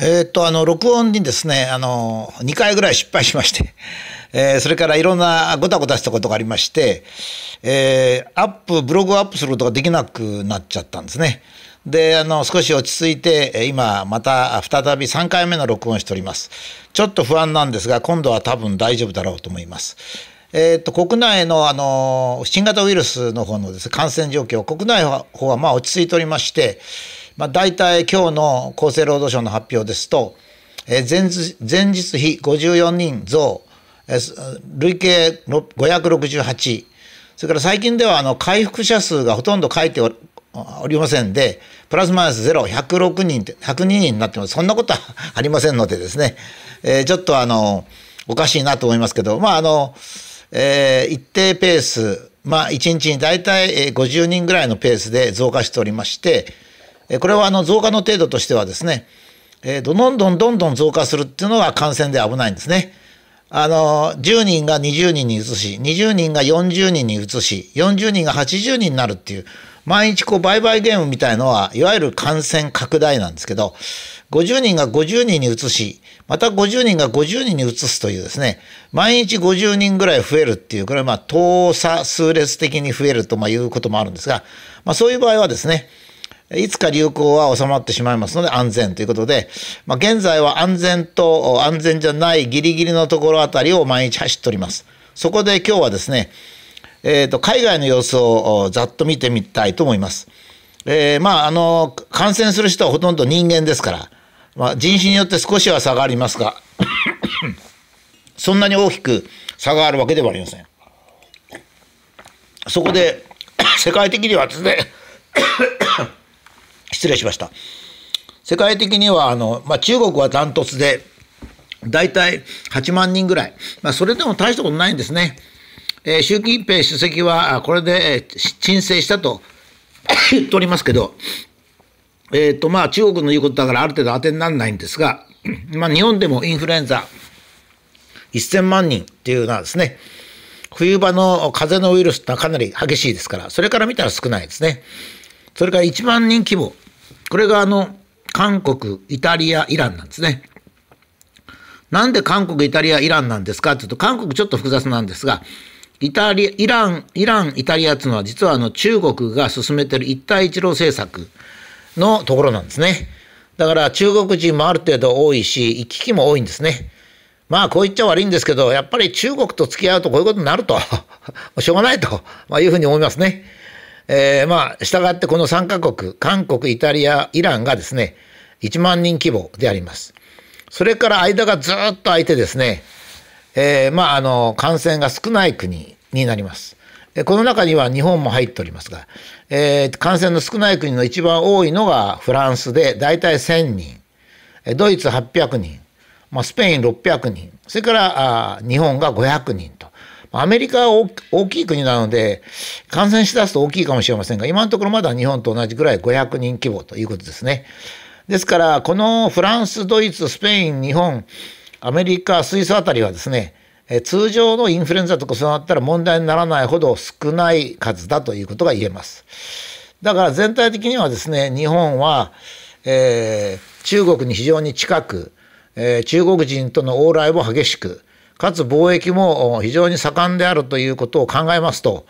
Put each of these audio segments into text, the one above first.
えっと、あの、録音にですね、あの、2回ぐらい失敗しまして、えー、それからいろんなごたごたしたことがありまして、えー、アップ、ブログをアップすることができなくなっちゃったんですね。で、あの、少し落ち着いて、今、また再び3回目の録音をしております。ちょっと不安なんですが、今度は多分大丈夫だろうと思います。えー、っと、国内の、あの、新型ウイルスの方のですね、感染状況、国内の方はまあ落ち着いておりまして、まあ、大体今日の厚生労働省の発表ですと、えー、前前日比54人増、えー、累計568それから最近ではあの回復者数がほとんど書いておおりませんでプラスマイナス0106人102人になってますそんなことはありませんのでですね、えー、ちょっとあのおかしいなと思いますけどまああの、えー、一定ペースまあ1日に大体50人ぐらいのペースで増加しておりましてこれはあの増加の程度としてはですね、どんどんどんどん増加するっていうのが感染で危ないんですね。あの、10人が20人に移し、20人が40人に移し、40人が80人になるっていう、毎日こう売買ゲームみたいのは、いわゆる感染拡大なんですけど、50人が50人に移し、また50人が50人に移すというですね、毎日50人ぐらい増えるっていう、これはまあ、等差数列的に増えるとまいうこともあるんですが、まあそういう場合はですね、いつか流行は収まってしまいますので安全ということで、まあ、現在は安全と安全じゃないギリギリのところあたりを毎日走っております。そこで今日はですね、えーと、海外の様子をざっと見てみたいと思います。えー、まああの感染する人はほとんど人間ですから、まあ、人種によって少しは差がありますがそんなに大きく差があるわけではありません。そこで世界的にはですね失礼しました。世界的にはあの、まあ、中国はダントツで大体8万人ぐらい、まあ、それでも大したことないんですね。えー、習近平主席はこれで鎮静したと 言っておりますけど、えーとまあ、中国の言うことだからある程度当てにならないんですが、まあ、日本でもインフルエンザ1000万人っていうのはですね冬場の風邪のウイルスってのはかなり激しいですからそれから見たら少ないですね。それから1万人規模これがあの、韓国、イタリア、イランなんですね。なんで韓国、イタリア、イランなんですかって言うと、韓国ちょっと複雑なんですが、イタリア、イラン、イラン、イタリアっていうのは実はあの中国が進めてる一帯一路政策のところなんですね。だから中国人もある程度多いし、行き来も多いんですね。まあこう言っちゃ悪いんですけど、やっぱり中国と付き合うとこういうことになると、しょうがないと、まあ、いうふうに思いますね。えー、まあ、従ってこの3カ国、韓国、イタリア、イランがですね、1万人規模であります。それから間がずっと空いてですね、えー、まあ、あの、感染が少ない国になります。この中には日本も入っておりますが、えー、感染の少ない国の一番多いのがフランスで、だいたい1000人、ドイツ800人、まあ、スペイン600人、それからあ日本が500人アメリカは大きい国なので、感染しだすと大きいかもしれませんが、今のところまだ日本と同じぐらい500人規模ということですね。ですから、このフランス、ドイツ、スペイン、日本、アメリカ、スイスあたりはですね、通常のインフルエンザとかそうなったら問題にならないほど少ない数だということが言えます。だから全体的にはですね、日本は、えー、中国に非常に近く、えー、中国人との往来も激しく、かつ貿易も非常に盛んであるということを考えますと、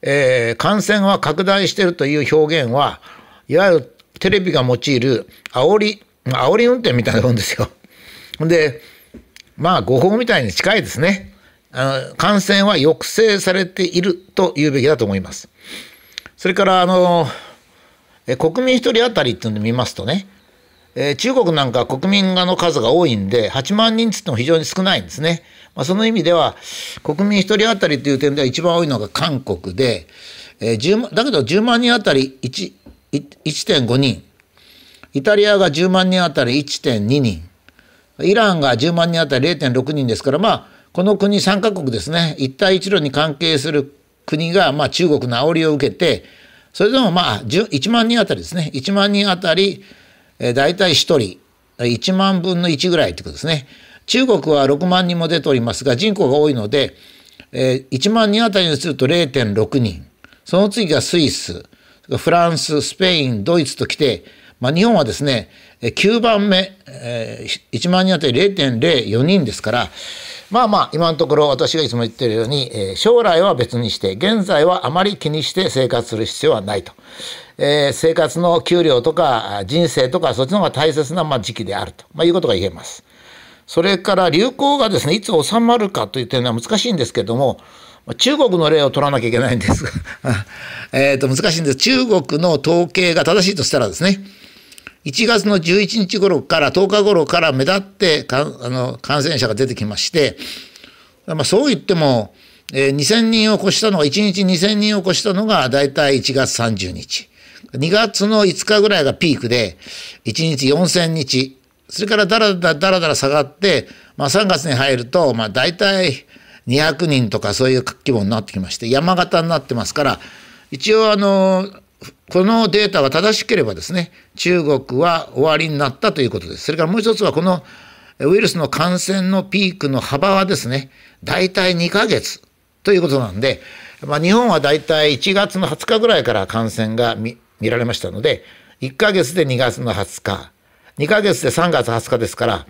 えー、感染は拡大しているという表現は、いわゆるテレビが用いる煽り、煽り運転みたいなもんですよ。で、まあ、誤報みたいに近いですね。あの感染は抑制されていると言うべきだと思います。それから、あの、国民一人当たりっていうので見ますとね、えー、中国なんか国民の数が多いんで、8万人つっても非常に少ないんですね。まあ、その意味では国民1人当たりという点では一番多いのが韓国で、えー、だけど10万人当たり1.5人イタリアが10万人当たり1.2人イランが10万人当たり0.6人ですからまあこの国3カ国ですね一帯一路に関係する国が、まあ、中国の煽りを受けてそれでもまあ1万人当たりですね1万人当たり、えー、大体1人1万分の1ぐらいってことですね。中国は6万人も出ておりますが人口が多いので、えー、1万人あたりにすると0.6人その次がスイスフランススペインドイツときて、まあ、日本はですね9番目、えー、1万人あたり0.04人ですからまあまあ今のところ私がいつも言ってるように、えー、将来は別にして現在はあまり気にして生活する必要はないと、えー、生活の給料とか人生とかそっちの方が大切な、まあ、時期であると、まあ、いうことが言えます。それから流行がですねいつ収まるかという点は難しいんですけども中国の例を取らなきゃいけないんですが えっと難しいんです中国の統計が正しいとしたらですね1月の11日頃から10日頃から目立ってかあの感染者が出てきまして、まあ、そう言っても、えー、2,000人を越したのが1日2,000人を越したのが大体1月30日2月の5日ぐらいがピークで1日4,000日それからだらだらだらだら下がって、まあ、3月に入ると、まあ、大体200人とかそういう規模になってきまして山形になってますから一応あのこのデータが正しければですね中国は終わりになったということです。それからもう一つはこのウイルスの感染のピークの幅はですね大体2ヶ月ということなんで、まあ、日本は大体1月の20日ぐらいから感染が見られましたので1ヶ月で2月の20日2ヶ月で3月20日ですから、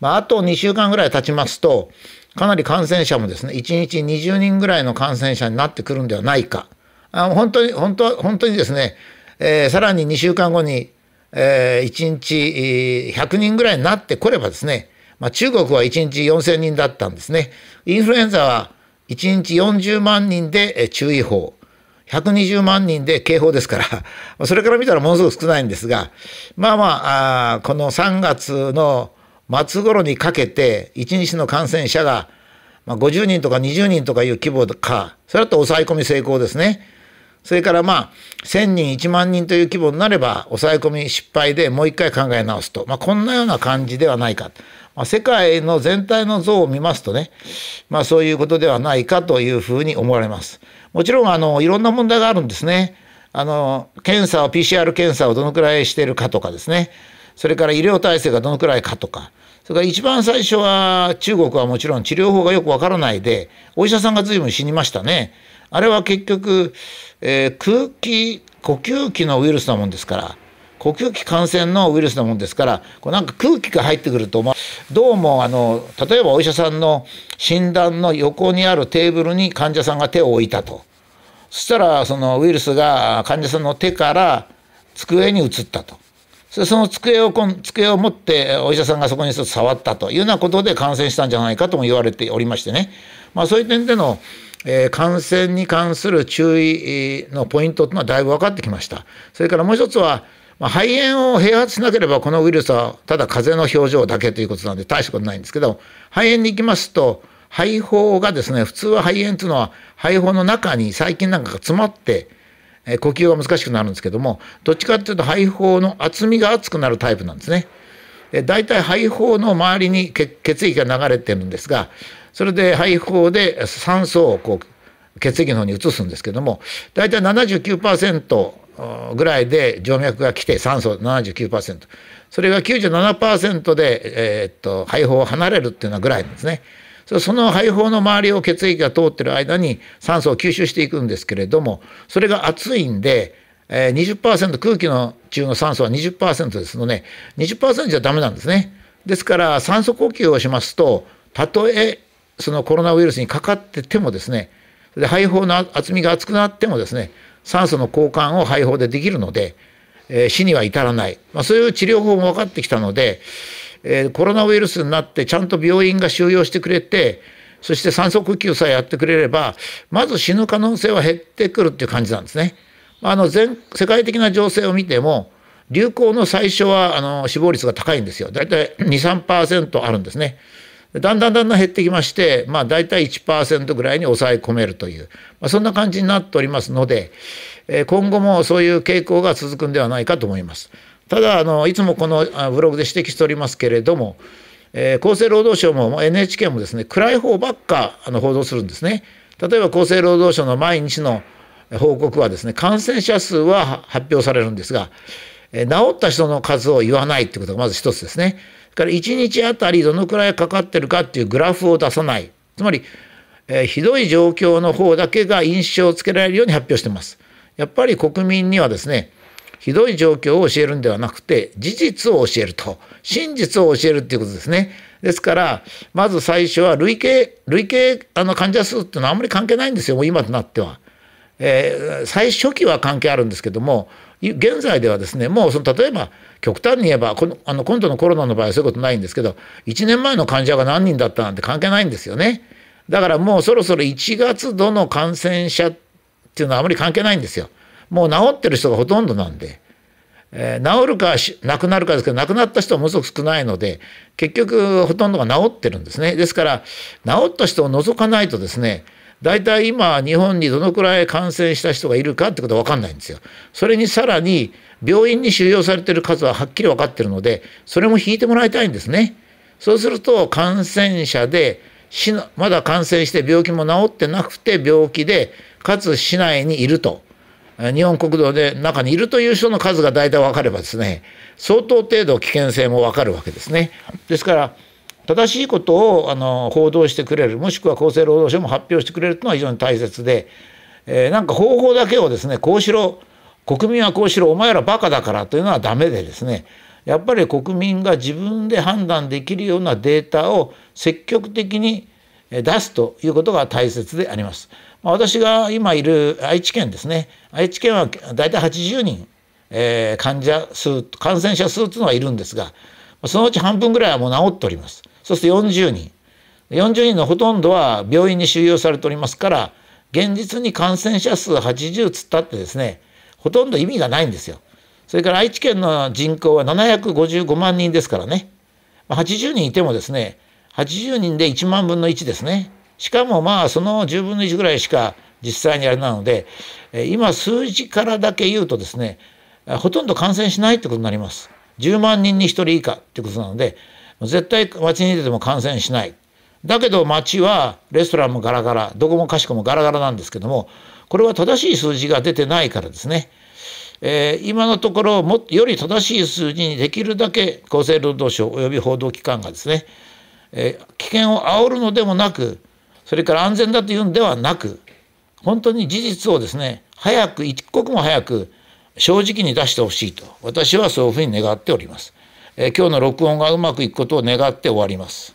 まあ、あと2週間ぐらい経ちますと、かなり感染者もですね、1日20人ぐらいの感染者になってくるんではないか。あ本当に、本当、本当にですね、えー、さらに2週間後に、えー、1日100人ぐらいになってこればですね、まあ、中国は1日4000人だったんですね。インフルエンザは1日40万人で注意報。120万人で警報ですから、それから見たらものすごく少ないんですが、まあまあ、あこの3月の末頃にかけて、1日の感染者が、まあ、50人とか20人とかいう規模か、それだと抑え込み成功ですね。それからまあ、1000人、1万人という規模になれば、抑え込み失敗でもう一回考え直すと。まあ、こんなような感じではないか。まあ、世界の全体の像を見ますとね、まあ、そういうことではないかというふうに思われます。もちろんあのいろんな問題があるんですね。あの検査を PCR 検査をどのくらいしているかとかですねそれから医療体制がどのくらいかとかそれから一番最初は中国はもちろん治療法がよくわからないでお医者さんが随分死にましたね。あれは結局、えー、空気呼吸器のウイルスなもんですから呼吸器感染のウイルスなもんですからこうなんか空気が入ってくると、まどうもあの例えばお医者さんの診断の横にあるテーブルに患者さんが手を置いたとそしたらそのウイルスが患者さんの手から机に移ったと。その机を机を持ってお医者さんがそこに触ったというようなことで感染したんじゃないかとも言われておりましてね、まあ、そういう点での、えー、感染に関する注意のポイントというのはだいぶ分かってきました。それからもう一つはまあ、肺炎を併発しなければこのウイルスはただ風邪の表情だけということなんで大したことないんですけど肺炎に行きますと肺胞がですね普通は肺炎というのは肺胞の中に細菌なんかが詰まって呼吸が難しくなるんですけどもどっちかっていうと肺胞の厚みが厚くなるタイプなんですね。だいたい肺胞の周りに血液が流れてるんですがそれで肺胞で酸素をこう血液の方に移すんですけども大体79%ぐらいで静脈が来て酸素79%それが97%で、えー、っと肺胞を離れるっていうのはぐらいなんですね。その肺胞の周りを血液が通ってる間に酸素を吸収していくんですけれどもそれが熱いんで20%空気の中の酸素は20%ですので20%じゃダメなんですね。ですから酸素呼吸をしますとたとえそのコロナウイルスにかかっててもですね肺胞の厚みが厚くなってもですね酸素の交換を肺胞でできるので、えー、死には至らない、まあ、そういう治療法も分かってきたので、えー、コロナウイルスになってちゃんと病院が収容してくれてそして酸素呼吸さえやってくれればまず死ぬ可能性は減ってくるっていう感じなんですね。あの全世界的な情勢を見ても流行の最初はあの死亡率が高いんですよ。だいたい2、3%あるんですね。だんだんだんだん減ってきまして、まあ、大体1%ぐらいに抑え込めるという、まあ、そんな感じになっておりますので、え今後もそういう傾向が続くんではないかと思います。ただあのいつもこのブログで指摘しておりますけれども、え厚生労働省も NHK もですね暗い方ばっかあの報道するんですね。例えば厚生労働省の毎日の報告はですね感染者数は発表されるんですが、え治った人の数を言わないってことがまず一つですね。から1日あたりどのくらいかかってるかっていうグラフを出さないつまり、えー、ひどい状況の方だけが印象をつけられるように発表してますやっぱり国民にはですねひどい状況を教えるんではなくて事実を教えると真実を教えるっていうことですねですからまず最初は累計累計あの患者数っていうのはあんまり関係ないんですよもう今となっては。えー、最初期は関係あるんですけども現在ではですねもうその例えば極端に言えばこのあの今度のコロナの場合はそういうことないんですけど1年前の患者が何人だったなんて関係ないんですよねだからもうそろそろ1月度の感染者っていうのはあまり関係ないんですよもう治ってる人がほとんどなんで。えー、治るか亡くなるかですけど亡くなった人はものすごく少ないので結局ほとんどが治ってるんですねですから治った人を除かないとですね大体今日本にどのくらい感染した人がいるかってことは分かんないんですよ。それにさらに病院に収容されてる数ははっきり分かってるのでそれも引いてもらいたいんですね。そうすると感染者で死のまだ感染して病気も治ってなくて病気でかつ市内にいると。日本国道で中にいるという人の数が大体分かればですね相当程度危険性も分かるわけですね。ですから正しいことをあの報道してくれるもしくは厚生労働省も発表してくれるというのは非常に大切で、えー、なんか方法だけをですねこうしろ国民はこうしろお前らバカだからというのはダメでですねやっぱり国民が自分で判断できるようなデータを積極的に出すということが大切であります。まあ、私が今いる愛知県ですね愛知県は大体80人、えー、患者数感染者数というのはいるんですがそのうち半分ぐらいはもう治っております。そうすると40人40人のほとんどは病院に収容されておりますから現実に感染者数80つったってですねほとんど意味がないんですよ。それから愛知県の人口は755万人ですからね80人いてもですね80人で1万分の1ですね。しかもまあその10分の1ぐらいしか実際にあれなので今数字からだけ言うとですねほとんど感染しないってことになります。10万人に1人以下ってことなので絶対街に出ても感染しないだけど街はレストランもガラガラどこもかしこもガラガラなんですけどもこれは正しい数字が出てないからですね、えー、今のところもより正しい数字にできるだけ厚生労働省及び報道機関がですね、えー、危険を煽るのでもなくそれから安全だというんではなく本当に事実をですね早く一刻も早く正直に出してほしいと私はそういうふうに願っております。え今日の録音がうまくいくことを願って終わります。